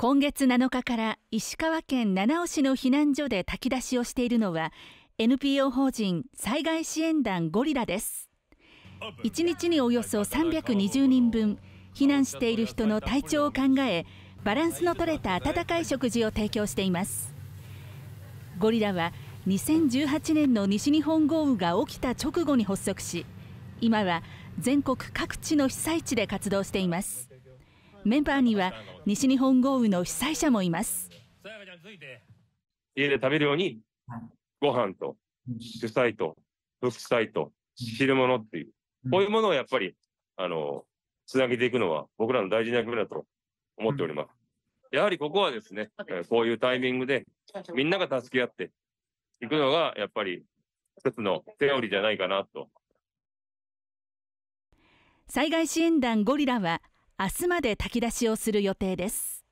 今月7日から石川県七尾市の避難所で炊き出しをしているのは NPO 法人災害支援団ゴリラです1日におよそ320人分避難している人の体調を考えバランスのとれた温かい食事を提供していますゴリラは2018年の西日本豪雨が起きた直後に発足し今は全国各地の被災地で活動していますメンバーには西日本豪雨の被災者もいます家で食べるようにご飯と主菜と副菜と汁物っていうこういうものをやっぱりあのつなげていくのは僕らの大事な役目だと思っておりますやはりここはですねこういうタイミングでみんなが助け合っていくのがやっぱり一つのセオリーじゃないかなと災害支援団ゴリラは明日まで炊き出しをする予定です